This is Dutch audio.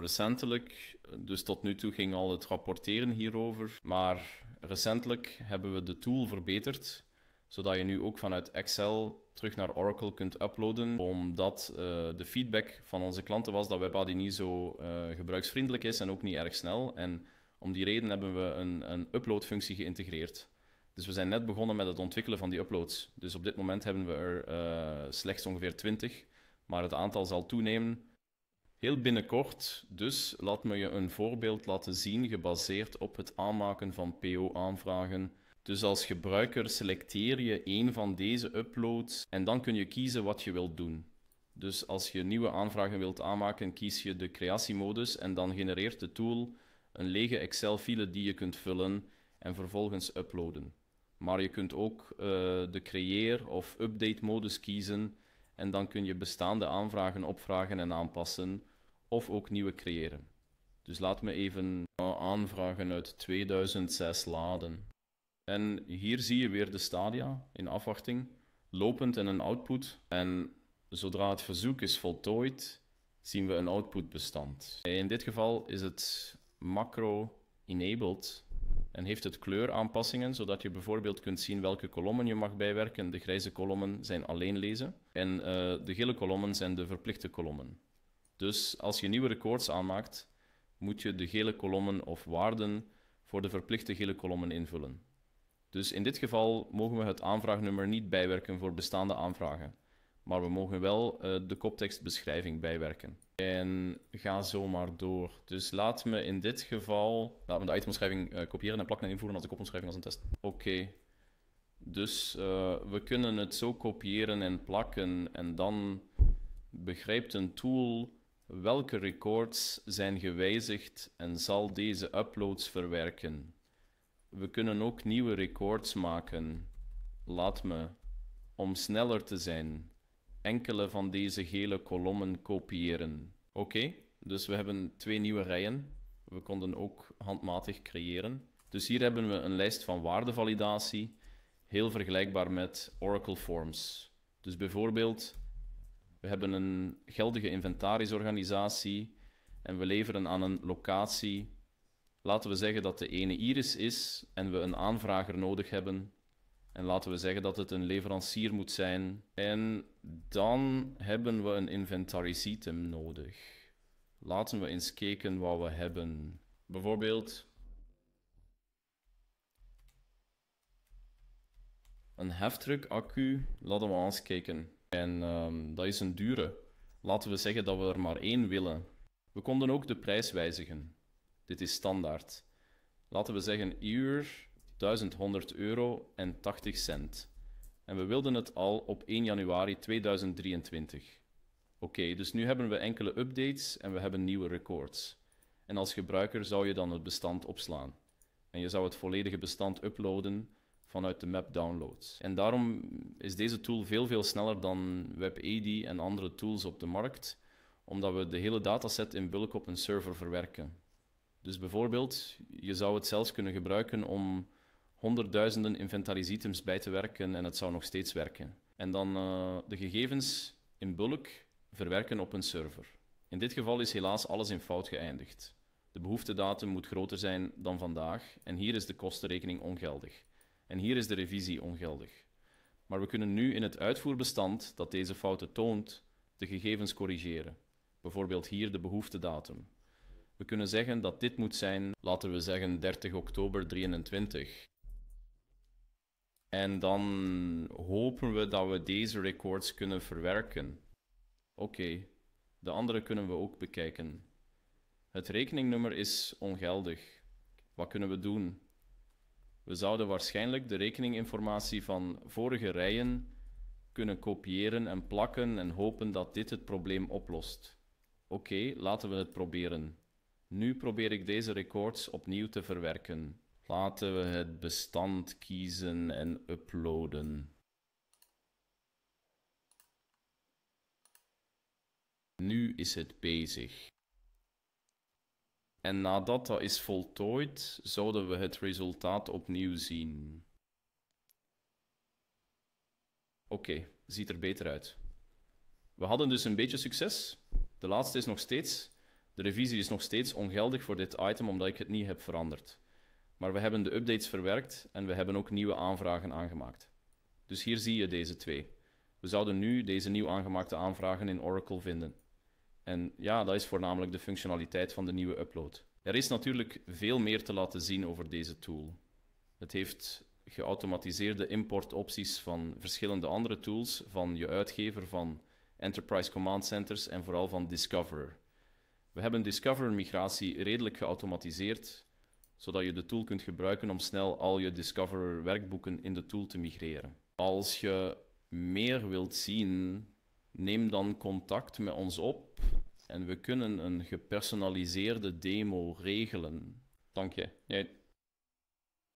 recentelijk, dus tot nu toe ging al het rapporteren hierover, maar recentelijk hebben we de tool verbeterd, zodat je nu ook vanuit Excel terug naar Oracle kunt uploaden, omdat uh, de feedback van onze klanten was dat WebAD niet zo eh, gebruiksvriendelijk is en ook niet erg snel. En om die reden hebben we een, een uploadfunctie geïntegreerd. Dus we zijn net begonnen met het ontwikkelen van die uploads. Dus op dit moment hebben we er eh, slechts ongeveer 20, maar het aantal zal toenemen Heel binnenkort dus laat me je een voorbeeld laten zien gebaseerd op het aanmaken van PO-aanvragen. Dus als gebruiker selecteer je een van deze uploads en dan kun je kiezen wat je wilt doen. Dus als je nieuwe aanvragen wilt aanmaken, kies je de creatiemodus en dan genereert de tool een lege Excel-file die je kunt vullen en vervolgens uploaden. Maar je kunt ook eh, de creëer- of update-modus kiezen en dan kun je bestaande aanvragen opvragen en aanpassen of ook nieuwe creëren. Dus laat me even aanvragen uit 2006 laden. En hier zie je weer de stadia in afwachting, lopend en een output. En zodra het verzoek is voltooid, zien we een outputbestand. In dit geval is het macro enabled en heeft het kleuraanpassingen, zodat je bijvoorbeeld kunt zien welke kolommen je mag bijwerken. De grijze kolommen zijn alleen lezen en eh, de gele kolommen zijn de verplichte kolommen. Dus als je nieuwe records aanmaakt, moet je de gele kolommen of waarden voor de verplichte gele kolommen invullen. Dus in dit geval mogen we het aanvraagnummer niet bijwerken voor bestaande aanvragen. Maar we mogen wel uh, de koptekstbeschrijving bijwerken. En ga zo maar door. Dus laat me in dit geval... Laat me de itemomschrijving eh, kopiëren en plakken en invoeren als de kopomschrijving als een test. Oké. Dus eh, we kunnen het zo kopiëren en plakken. En dan begrijpt een tool welke records zijn gewijzigd en zal deze uploads verwerken. We kunnen ook nieuwe records maken. Laat me, om sneller te zijn, enkele van deze gele kolommen kopiëren. Oké, dus we hebben twee nieuwe rijen. We konden ook handmatig creëren. Dus hier hebben we een lijst van waardevalidatie, heel vergelijkbaar met Oracle Forms. Dus bijvoorbeeld we hebben een geldige inventarisorganisatie en we leveren aan een locatie. Laten we zeggen dat de ene Iris is en we een aanvrager nodig hebben. En laten we zeggen dat het een leverancier moet zijn. En dan hebben we een inventarisitem nodig. Laten we eens kijken wat we hebben. Bijvoorbeeld een accu, Laten we eens kijken. En ehm, dat is een dure. Laten we zeggen dat we er maar één willen. We konden ook de prijs wijzigen. Dit is standaard. Laten we zeggen uur 1100 euro en 80 cent. En we wilden het al op 1 januari 2023. Oké, dus nu hebben we enkele updates en we hebben nieuwe records. En als gebruiker zou je dan het bestand opslaan. En je zou het volledige bestand uploaden vanuit de map downloads. En daarom is deze tool veel, veel sneller dan WebAD en andere tools op de markt, omdat we de hele dataset in bulk op een server verwerken. Dus bijvoorbeeld, je zou het zelfs kunnen gebruiken om honderdduizenden inventarisitems bij te werken en het zou nog steeds werken. En dan eh, de gegevens in bulk verwerken op een server. In dit geval is helaas alles in fout geëindigd. De behoeftedatum moet groter zijn dan vandaag en hier is de kostenrekening ongeldig. En hier is de revisie ongeldig. Maar we kunnen nu in het uitvoerbestand dat deze fouten toont, de gegevens corrigeren. Bijvoorbeeld hier de behoeftedatum. We kunnen zeggen dat dit moet zijn, laten we zeggen 30 oktober 23. En dan hopen we dat we deze records kunnen verwerken. Oké, de andere kunnen we ook bekijken. Het rekeningnummer is ongeldig. Wat kunnen we doen? We zouden waarschijnlijk de rekeninginformatie van vorige rijen kunnen kopiëren en plakken en hopen dat dit het probleem oplost. Oké, laten we het proberen. Nu probeer ik deze records opnieuw te verwerken. Laten we het bestand kiezen en uploaden. Nu is het bezig. En nadat dat is voltooid, zouden we het resultaat opnieuw zien. Oké, ziet er beter uit. We hadden dus een beetje succes. De laatste is nog steeds. De revisie is nog steeds ongeldig voor dit item omdat ik het niet heb veranderd. Maar we hebben de updates verwerkt en we hebben ook nieuwe aanvragen aangemaakt. Dus hier zie je deze twee. We zouden nu deze nieuw aangemaakte aanvragen in Oracle vinden. En ja, dat is voornamelijk de functionaliteit van de nieuwe upload. Er is natuurlijk veel meer te laten zien over deze tool. Het heeft geautomatiseerde importopties van verschillende andere tools, van je uitgever, van Enterprise Command Centers en vooral van Discoverer. We hebben Discoverer migratie redelijk geautomatiseerd, zodat je de tool kunt gebruiken om snel al je Discoverer werkboeken in de tool te migreren. Als je meer wilt zien, neem dan contact met ons op en we kunnen een gepersonaliseerde demo regelen. Dank je. Jij,